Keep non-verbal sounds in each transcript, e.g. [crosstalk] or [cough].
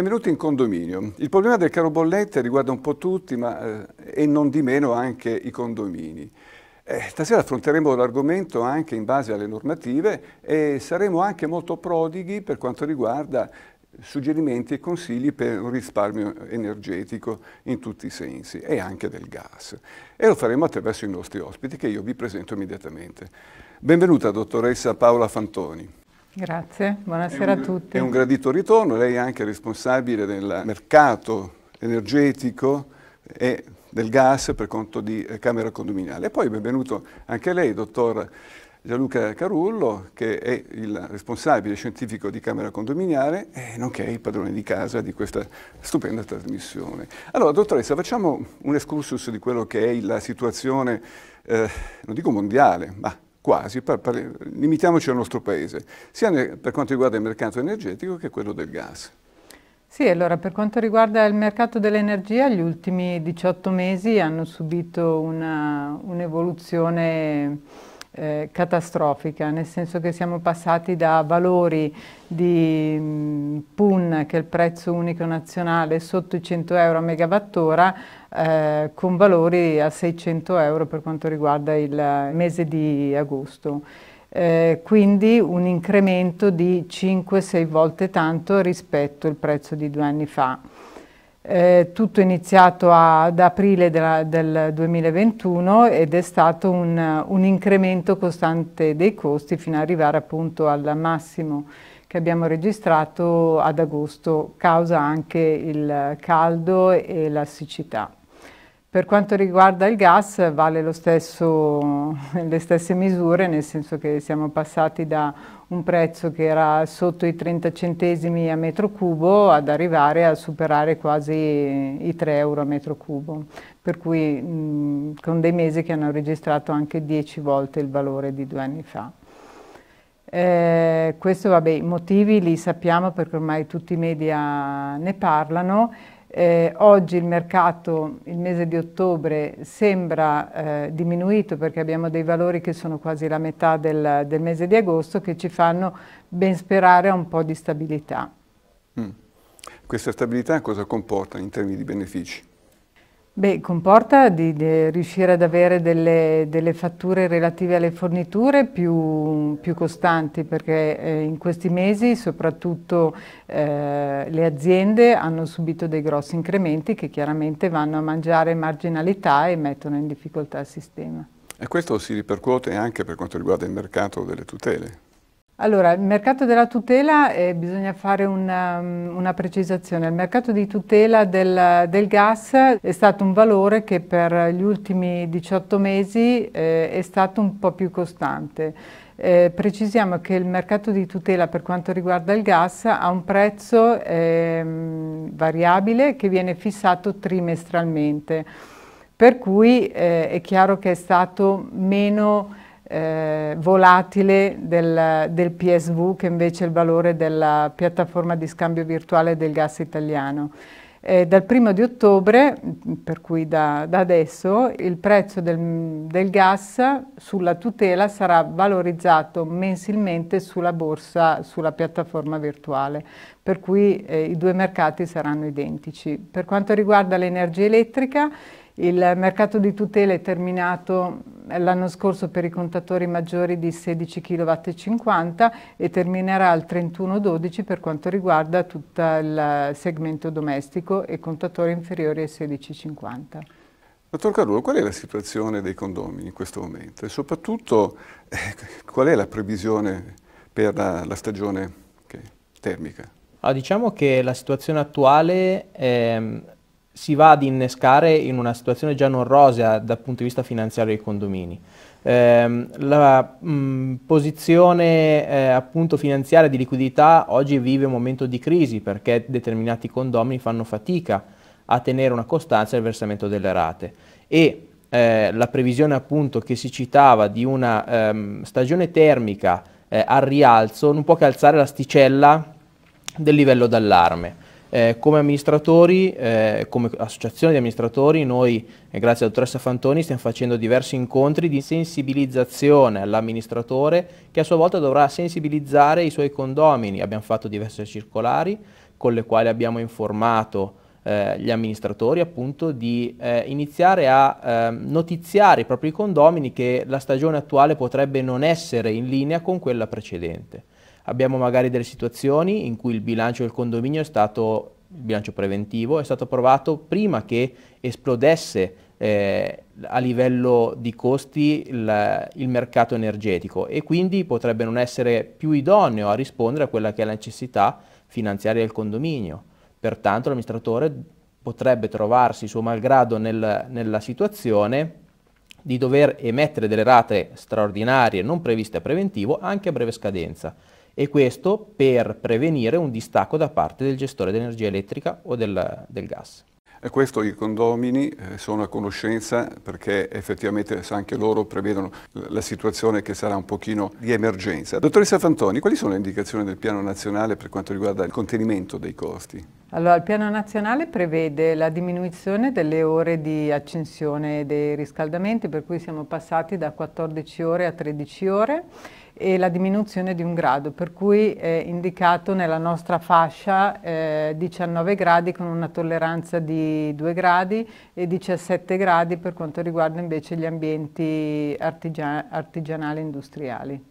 benvenuti in condominio. Il problema del caro bollette riguarda un po' tutti ma, eh, e non di meno anche i condomini. Eh, stasera affronteremo l'argomento anche in base alle normative e saremo anche molto prodighi per quanto riguarda suggerimenti e consigli per un risparmio energetico in tutti i sensi e anche del gas. E lo faremo attraverso i nostri ospiti che io vi presento immediatamente. Benvenuta dottoressa Paola Fantoni. Grazie, buonasera un, a tutti. È un gradito ritorno, lei è anche responsabile del mercato energetico e del gas per conto di Camera Condominiale. E poi benvenuto anche lei, dottor Gianluca Carullo, che è il responsabile scientifico di Camera Condominiale e nonché il padrone di casa di questa stupenda trasmissione. Allora, dottoressa, facciamo un excursus di quello che è la situazione, eh, non dico mondiale, ma quasi, par, par, limitiamoci al nostro paese, sia per quanto riguarda il mercato energetico che quello del gas. Sì, allora per quanto riguarda il mercato dell'energia, gli ultimi 18 mesi hanno subito un'evoluzione un eh, catastrofica, nel senso che siamo passati da valori di mh, PUN, che è il prezzo unico nazionale, sotto i 100 euro a megawattora, eh, con valori a 600 euro per quanto riguarda il mese di agosto. Eh, quindi un incremento di 5-6 volte tanto rispetto al prezzo di due anni fa. Eh, tutto è iniziato a, ad aprile della, del 2021 ed è stato un, un, incremento costante dei costi fino ad arrivare appunto al massimo che abbiamo registrato ad agosto, causa anche il caldo e la siccità. Per quanto riguarda il gas vale stesso, le stesse misure, nel senso che siamo passati da un prezzo che era sotto i 30 centesimi a metro cubo ad arrivare a superare quasi i 3 euro a metro cubo, per cui mh, con dei mesi che hanno registrato anche 10 volte il valore di due anni fa. Eh, questo, vabbè, i motivi li sappiamo perché ormai tutti i media ne parlano eh, oggi il mercato, il mese di ottobre, sembra eh, diminuito perché abbiamo dei valori che sono quasi la metà del, del, mese di agosto che ci fanno ben sperare a un po' di stabilità. Mm. Questa stabilità cosa comporta in termini di benefici? Beh, comporta di, di, riuscire ad avere delle, delle, fatture relative alle forniture più, più costanti perché eh, in questi mesi soprattutto eh, le aziende hanno subito dei grossi incrementi che chiaramente vanno a mangiare marginalità e mettono in difficoltà il sistema. E questo si ripercuote anche per quanto riguarda il mercato delle tutele? Allora, il mercato della tutela, eh, bisogna fare una, um, una, precisazione, il mercato di tutela del, del, gas è stato un valore che per gli ultimi 18 mesi eh, è stato un po' più costante. Eh, precisiamo che il mercato di tutela per quanto riguarda il gas ha un prezzo ehm, variabile che viene fissato trimestralmente, per cui eh, è chiaro che è stato meno eh, volatile del, del, PSV che invece è il valore della piattaforma di scambio virtuale del gas italiano. Eh, dal primo di ottobre, mm, per cui da, da adesso, il prezzo del, del, gas sulla tutela sarà valorizzato mensilmente sulla borsa, sulla piattaforma virtuale, per cui eh, i due mercati saranno identici. Per quanto riguarda l'energia elettrica, il mercato di tutela è terminato l'anno scorso per i contatori maggiori di 16 kW e 50 e terminerà al 31-12 per quanto riguarda tutto il segmento domestico e contatori inferiori ai 16,50. Dottor Carulo, qual è la situazione dei condomini in questo momento e soprattutto eh, qual è la previsione per la, la stagione okay, termica? Ah, diciamo che la situazione attuale eh, si va ad innescare in una situazione già non rosea dal punto di vista finanziario dei condomini. Ehm, la mh, mm, posizione eh, appunto finanziaria di liquidità oggi vive un momento di crisi perché determinati condomini fanno fatica a tenere una costanza nel versamento delle rate e eh, la previsione appunto che si citava di una ehm, stagione termica eh, al rialzo non può che alzare l'asticella del livello d'allarme. Eh, come amministratori, eh, come associazione di amministratori, noi, eh, grazie alla dottoressa Fantoni, stiamo facendo diversi incontri di sensibilizzazione all'amministratore che a sua volta dovrà sensibilizzare i suoi condomini. Abbiamo fatto diverse circolari con le quali abbiamo informato eh, gli amministratori appunto di eh, iniziare a ehm, notiziare i propri condomini che la stagione attuale potrebbe non essere in linea con quella precedente. Abbiamo magari delle situazioni in cui il bilancio del condominio è stato, il bilancio preventivo, è stato approvato prima che esplodesse eh, a livello di costi il, il, mercato energetico e quindi potrebbe non essere più idoneo a rispondere a quella che è la necessità finanziaria del condominio. Pertanto l'amministratore potrebbe trovarsi suo malgrado nel, nella situazione di dover emettere delle rate straordinarie non previste a preventivo anche a breve scadenza e questo per prevenire un distacco da parte del gestore dell'energia elettrica o del, del gas. E questo i condomini eh, sono a conoscenza perché effettivamente anche loro prevedono la situazione che sarà un pochino di emergenza. Dottoressa Fantoni, quali sono le indicazioni del piano nazionale per quanto riguarda il contenimento dei costi? Allora, il piano nazionale prevede la diminuzione delle ore di accensione dei riscaldamenti, per cui siamo passati da 14 ore a 13 ore e la diminuzione di un grado, per cui è indicato nella nostra fascia eh, 19 gradi con una tolleranza di 2 gradi e 17 gradi per quanto riguarda invece gli ambienti artigia artigianali industriali.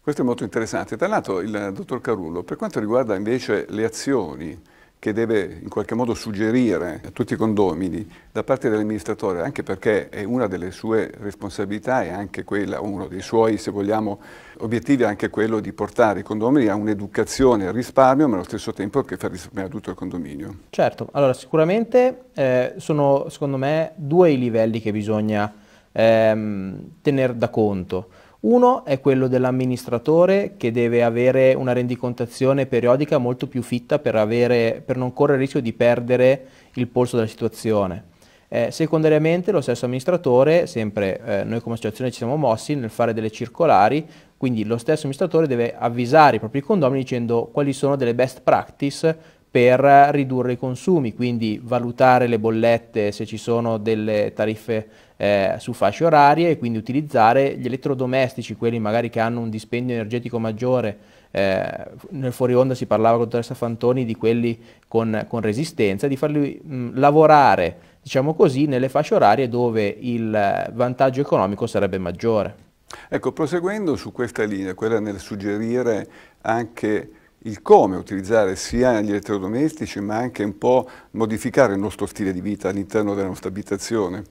Questo è molto interessante. Tra l'altro il dottor Carullo, per quanto riguarda invece le azioni che deve in qualche modo suggerire a tutti i condomini da parte dell'amministratore, anche perché è una delle sue responsabilità e anche quella, uno dei suoi, se vogliamo, obiettivi è anche quello di portare i condomini a un'educazione al risparmio, ma allo stesso tempo che fa risparmiare tutto il condominio. Certo, allora sicuramente eh, sono secondo me due i livelli che bisogna ehm, tenere da conto. Uno è quello dell'amministratore che deve avere una rendicontazione periodica molto più fitta per, avere, per non correre il rischio di perdere il polso della situazione. Eh, secondariamente lo stesso amministratore, sempre eh, noi come associazione ci siamo mossi nel fare delle circolari, quindi lo stesso amministratore deve avvisare i propri condomini dicendo quali sono delle best practice per ridurre i consumi, quindi valutare le bollette se ci sono delle tariffe eh, su fasce orarie e quindi utilizzare gli elettrodomestici, quelli magari che hanno un dispendio energetico maggiore. Eh, nel fuori onda si parlava con Teresa Fantoni di quelli con, con resistenza, di farli mh, mm, lavorare, diciamo così, nelle fasce orarie dove il vantaggio economico sarebbe maggiore. Ecco, proseguendo su questa linea, quella nel suggerire anche il come utilizzare sia gli elettrodomestici ma anche un po' modificare il nostro stile di vita all'interno della nostra abitazione.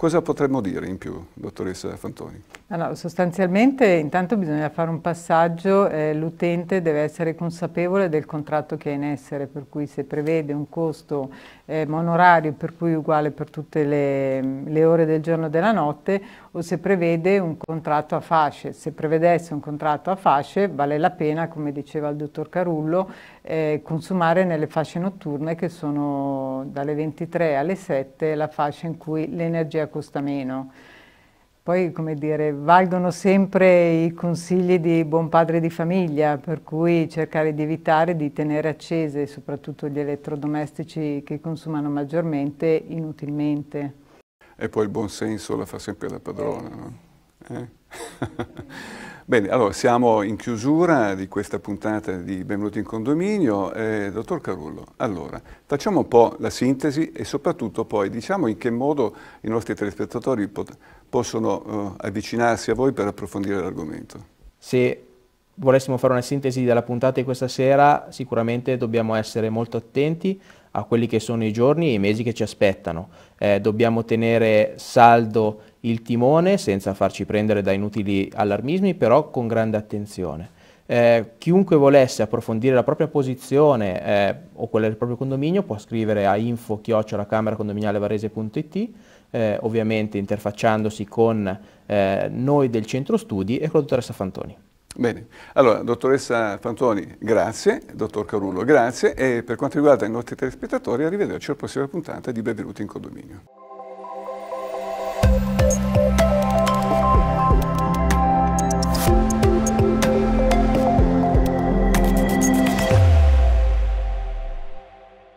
Cosa potremmo dire in più, dottoressa Fantoni? Allora, ah, sostanzialmente intanto bisogna fare un passaggio, eh, l'utente deve essere consapevole del contratto che è in essere, per cui se prevede un costo eh, monorario per cui uguale per tutte le, le ore del giorno e della notte o se prevede un contratto a fasce. Se prevedesse un contratto a fasce vale la pena, come diceva il dottor Carullo, eh, consumare nelle fasce notturne che sono dalle 23 alle 7 la fascia in cui l'energia costa meno. Poi, come dire, valgono sempre i consigli di buon padre di famiglia, per cui cercare di evitare di tenere accese soprattutto gli elettrodomestici che consumano maggiormente inutilmente. E poi il buon senso la fa sempre da padrona, no? Eh? [laughs] Bene, allora siamo in chiusura di questa puntata di Benvenuti in Condominio. Eh, dottor Carullo, allora facciamo un po' la sintesi e soprattutto poi diciamo in che modo i nostri telespettatori pot- possono eh, avvicinarsi a voi per approfondire l'argomento. Se volessimo fare una sintesi della puntata di questa sera, sicuramente dobbiamo essere molto attenti a quelli che sono i giorni e i mesi che ci aspettano. Eh, dobbiamo tenere saldo il timone senza farci prendere da inutili allarmismi, però con grande attenzione. Eh, chiunque volesse approfondire la propria posizione eh, o quella del proprio condominio può scrivere a info-cameracondominialevarese.it eh, ovviamente interfacciandosi con eh, noi del centro studi e con la dottoressa Fantoni. Bene, allora dottoressa Fantoni grazie, dottor Carullo grazie e per quanto riguarda i nostri telespettatori arrivederci alla prossima puntata di Benvenuti in Condominio.